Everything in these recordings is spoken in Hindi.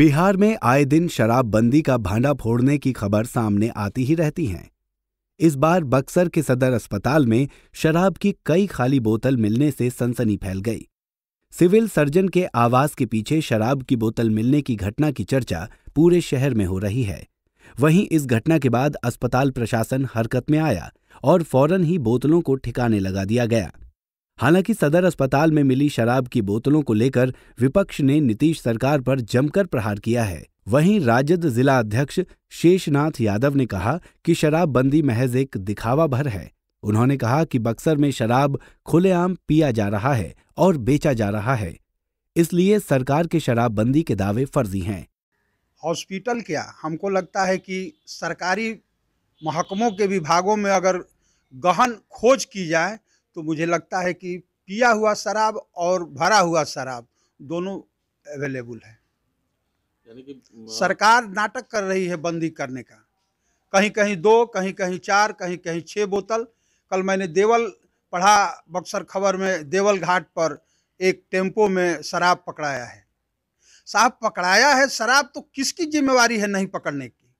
बिहार में आए दिन शराबबंदी का भांडा फोड़ने की खबर सामने आती ही रहती हैं इस बार बक्सर के सदर अस्पताल में शराब की कई खाली बोतल मिलने से सनसनी फैल गई सिविल सर्जन के आवास के पीछे शराब की बोतल मिलने की घटना की चर्चा पूरे शहर में हो रही है वहीं इस घटना के बाद अस्पताल प्रशासन हरकत में आया और फौरन ही बोतलों को ठिकाने लगा दिया गया हालांकि सदर अस्पताल में मिली शराब की बोतलों को लेकर विपक्ष ने नीतीश सरकार पर जमकर प्रहार किया है वहीं राजद जिला अध्यक्ष शेषनाथ यादव ने कहा कि शराबबंदी महज एक दिखावा भर है उन्होंने कहा कि बक्सर में शराब खुलेआम पिया जा रहा है और बेचा जा रहा है इसलिए सरकार के शराबबंदी के दावे फर्जी हैं हॉस्पिटल क्या हमको लगता है कि सरकारी महकमों के विभागों में अगर गहन खोज की जाए तो मुझे लगता है कि पिया हुआ शराब और भरा हुआ शराब दोनों अवेलेबल है कि सरकार नाटक कर रही है बंदी करने का कहीं कहीं दो कहीं कहीं चार कहीं कहीं छः बोतल कल मैंने देवल पढ़ा बक्सर खबर में देवल घाट पर एक टेम्पो में शराब पकड़ाया है साहब पकड़ाया है शराब तो किसकी जिम्मेवारी है नहीं पकड़ने की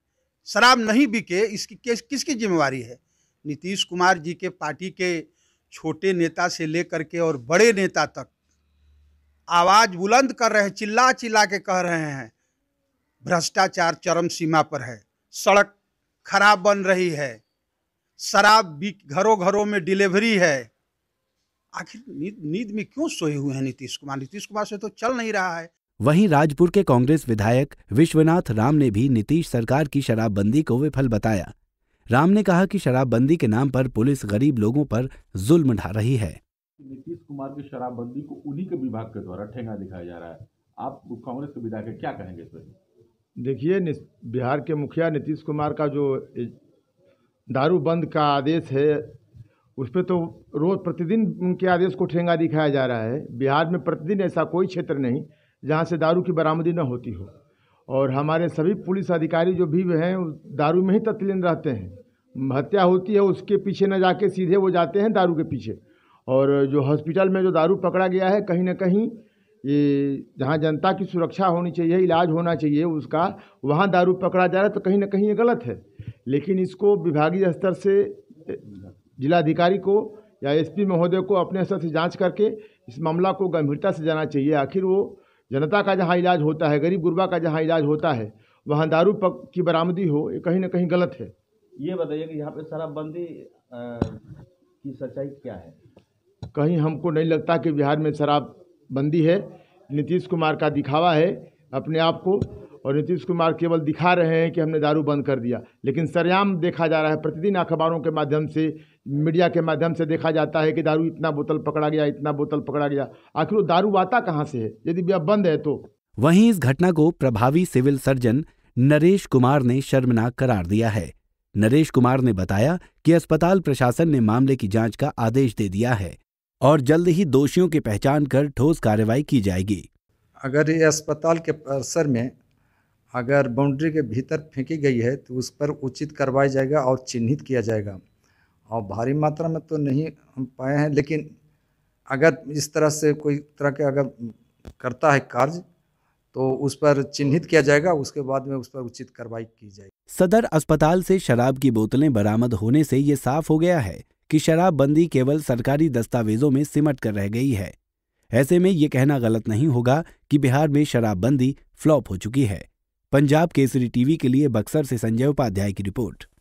शराब नहीं बिके इसकी किसकी जिम्मेवारी है नीतीश कुमार जी के पार्टी के छोटे नेता से लेकर के और बड़े नेता तक आवाज़ बुलंद कर रहे हैं चिल्ला चिल्ला के कह रहे हैं भ्रष्टाचार चरम सीमा पर है सड़क खराब बन रही है शराब घरों घरों में डिलीवरी है आखिर नींद नींद में क्यों सोए हुए हैं नीतीश कुमार नीतीश कुमार से तो चल नहीं रहा है वहीं राजपुर के कांग्रेस विधायक विश्वनाथ राम ने भी नीतीश सरकार की शराबबंदी को विफल बताया राम ने कहा कि शराबबंदी के नाम पर पुलिस गरीब लोगों पर जुल्म ढा रही है नीतीश कुमार की शराबबंदी को उन्हीं के विभाग के द्वारा ठेंगा दिखाया जा रहा है आप कांग्रेस के विधायक क्या कहेंगे इस पर देखिए बिहार के मुखिया नीतीश कुमार का जो दारू बंद का आदेश है उस पर तो रोज प्रतिदिन उनके आदेश को ठेंगा दिखाया जा रहा है बिहार में प्रतिदिन ऐसा कोई क्षेत्र नहीं जहाँ से दारू की बरामदी न होती हो और हमारे सभी पुलिस अधिकारी जो भी हैं दारू में ही तत्लीन रहते हैं हत्या होती है उसके पीछे न जाके सीधे वो जाते हैं दारू के पीछे और जो हॉस्पिटल में जो दारू पकड़ा गया है कहीं ना कहीं ये जहाँ जनता की सुरक्षा होनी चाहिए इलाज होना चाहिए उसका वहाँ दारू पकड़ा जा रहा है तो कहीं ना कहीं ये गलत है लेकिन इसको विभागीय स्तर से जिलाधिकारी को या एसपी महोदय को अपने स्तर से जांच करके इस मामला को गंभीरता से जाना चाहिए आखिर वो जनता का जहाँ इलाज होता है गरीब गुरबा का जहाँ इलाज होता है वहाँ दारू पक की बरामदी हो ये कहीं ना कहीं गलत है ये बताइए कि यहाँ पे शराबबंदी की सच्चाई क्या है कहीं हमको नहीं लगता कि बिहार में शराबबंदी है नीतीश कुमार का दिखावा है अपने आप को और नीतीश कुमार केवल दिखा रहे हैं कि हमने दारू बंद कर दिया लेकिन सरेआम देखा जा रहा है प्रतिदिन अखबारों के माध्यम से मीडिया के माध्यम से देखा जाता है कि दारू इतना बोतल पकड़ा गया इतना बोतल पकड़ा गया आखिर वो दारू आता कहाँ से है यदि बंद है तो वहीं इस घटना को प्रभावी सिविल सर्जन नरेश कुमार ने शर्मनाक करार दिया है नरेश कुमार ने बताया कि अस्पताल प्रशासन ने मामले की जांच का आदेश दे दिया है और जल्द ही दोषियों की पहचान कर ठोस कार्रवाई की जाएगी अगर ये अस्पताल के परिसर में अगर बाउंड्री के भीतर फेंकी गई है तो उस पर उचित कार्रवाई जाएगा और चिन्हित किया जाएगा और भारी मात्रा में तो नहीं हम पाए हैं लेकिन अगर इस तरह से कोई तरह के अगर करता है कार्य तो उस पर चिन्हित किया जाएगा उसके बाद में उस पर उचित कार्रवाई की जाएगी सदर अस्पताल से शराब की बोतलें बरामद होने से ये साफ हो गया है कि शराबबंदी केवल सरकारी दस्तावेजों में सिमट कर रह गई है ऐसे में ये कहना गलत नहीं होगा कि बिहार में शराबबंदी फ्लॉप हो चुकी है पंजाब केसरी टीवी के लिए बक्सर से संजय उपाध्याय की रिपोर्ट